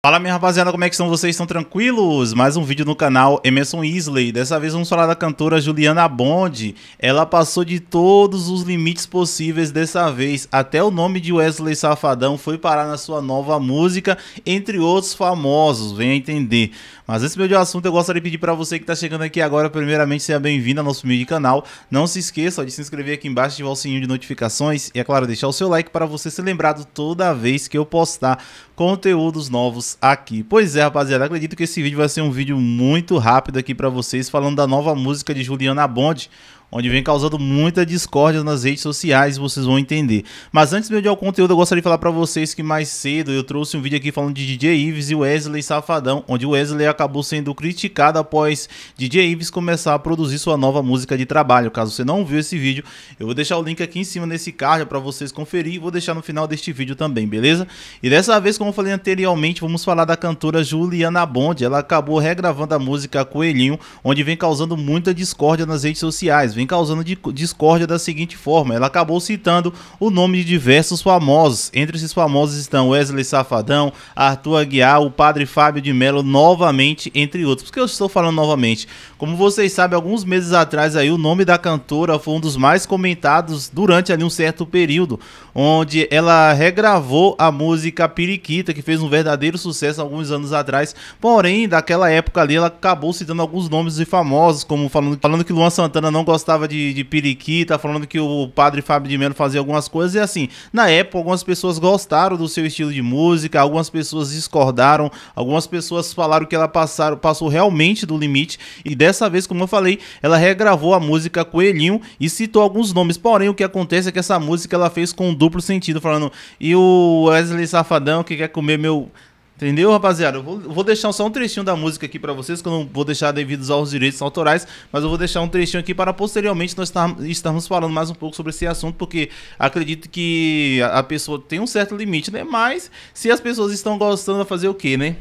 Fala minha rapaziada, como é que estão vocês? Estão tranquilos? Mais um vídeo no canal Emerson Isley. Dessa vez vamos falar da cantora Juliana Bond. Ela passou de todos os limites possíveis dessa vez. Até o nome de Wesley Safadão foi parar na sua nova música, entre outros famosos, venha entender. Mas antes meu de assunto, eu gostaria de pedir para você que está chegando aqui agora, primeiramente, seja bem-vindo ao nosso vídeo de canal. Não se esqueça de se inscrever aqui embaixo, ativar o sininho de notificações e, é claro, deixar o seu like para você ser lembrado toda vez que eu postar conteúdos novos todos aqui. Pois é, rapaziada, acredito que esse vídeo vai ser um vídeo muito rápido aqui para vocês falando da nova música de Juliana Bond, onde vem causando muita discórdia nas redes sociais, vocês vão entender. Mas antes de eu dar o conteúdo, eu gostaria de falar para vocês que mais cedo eu trouxe um vídeo aqui falando de DJ Ives e Wesley Safadão, onde Wesley acabou sendo criticado após DJ Ives começar a produzir sua nova música de trabalho. Caso você não viu esse vídeo, eu vou deixar o link aqui em cima nesse card para vocês conferir e vou deixar no final deste vídeo também, beleza? E dessa vez, como eu falei anteriormente, vamos falar da cantora Juliana Bond. Ela acabou regravando a música Coelhinho, onde vem causando muita discórdia nas redes sociais vem causando discórdia da seguinte forma: ela acabou citando o nome de diversos famosos. Entre esses famosos estão Wesley Safadão, Arthur Aguiar, o padre Fábio de Mello, novamente, entre outros. Por que eu estou falando novamente? Como vocês sabem, alguns meses atrás aí o nome da cantora foi um dos mais comentados durante ali um certo período, onde ela regravou a música Periquita, que fez um verdadeiro sucesso alguns anos atrás. Porém, daquela época ali ela acabou citando alguns nomes de famosos, como falando, falando que Luan Santana não gostava gostava de, de periquita, tá falando que o padre Fábio de Melo fazia algumas coisas. E assim, na época, algumas pessoas gostaram do seu estilo de música, algumas pessoas discordaram, algumas pessoas falaram que ela passaram, passou realmente do limite. E dessa vez, como eu falei, ela regravou a música Coelhinho e citou alguns nomes. Porém, o que acontece é que essa música ela fez com um duplo sentido, falando: e o Wesley Safadão que quer comer meu Entendeu, rapaziada? Eu vou, vou, deixar só um trechinho da música aqui para vocês, que eu não vou deixar devidos aos direitos autorais, mas eu vou deixar um trechinho aqui para posteriormente nós estarmos falando mais um pouco sobre esse assunto, porque acredito que a, pessoa tem um certo limite, né? Mas se as pessoas estão gostando, vai fazer o quê, né?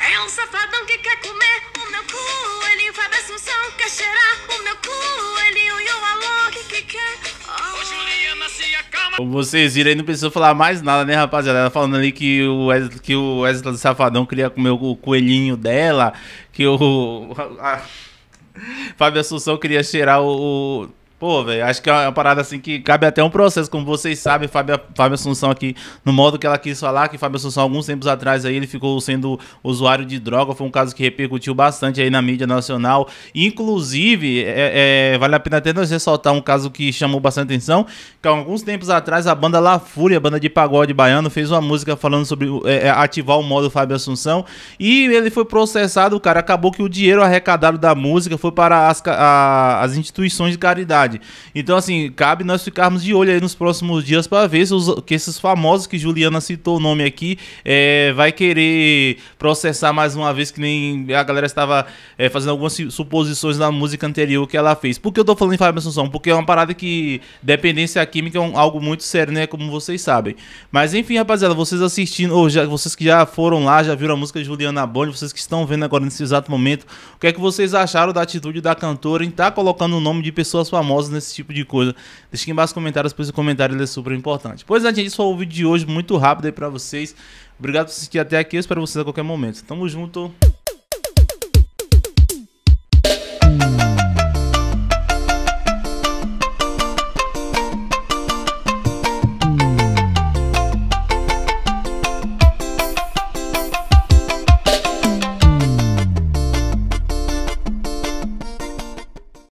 É um safadão que quer comer o meu cu, ele faz dar quer cheirar o meu cu. Como vocês viram aí, não precisou falar mais nada, né, rapaziada? Ela falando ali que o, Wesley, que o Wesley Safadão queria comer o coelhinho dela, que o... A... Fábio Assunção queria cheirar o... Pô, velho, acho que é uma parada assim que cabe até um processo, como vocês sabem, Fábio, Fábio Assunção aqui, no modo que ela quis falar, que Fábio Assunção, alguns tempos atrás aí, ele ficou sendo usuário de droga, foi um caso que repercutiu bastante aí na mídia nacional. Inclusive, é, é, vale a pena até nós ressaltar um caso que chamou bastante atenção, que alguns tempos atrás a banda La Fúria, a banda de pagode baiano, fez uma música falando sobre é, é, ativar o modo Fábio Assunção, e ele foi processado, cara, acabou que o dinheiro arrecadado da música foi para as, a, as instituições de caridade. Então, assim, cabe nós ficarmos de olho aí nos próximos dias para ver se os, que esses famosos que Juliana citou o nome aqui é, vai querer processar mais uma vez, que nem a galera estava é, fazendo algumas suposições na música anterior que ela fez. Por que eu tô falando em Fábio Assunção? Porque é uma parada que dependência química é um, algo muito sério, né? Como vocês sabem. Mas enfim, rapaziada, vocês assistindo, ou já, vocês que já foram lá, já viram a música de Juliana Bond, vocês que estão vendo agora nesse exato momento, o que é que vocês acharam da atitude da cantora em estar tá colocando o nome de pessoas famosas? nesse tipo de coisa. Deixa aqui embaixo os comentários, pois o comentário é super importante. Pois é, gente, isso foi o vídeo de hoje, muito rápido aí pra vocês. Obrigado por assistir até aqui, eu espero vocês a qualquer momento. Tamo junto!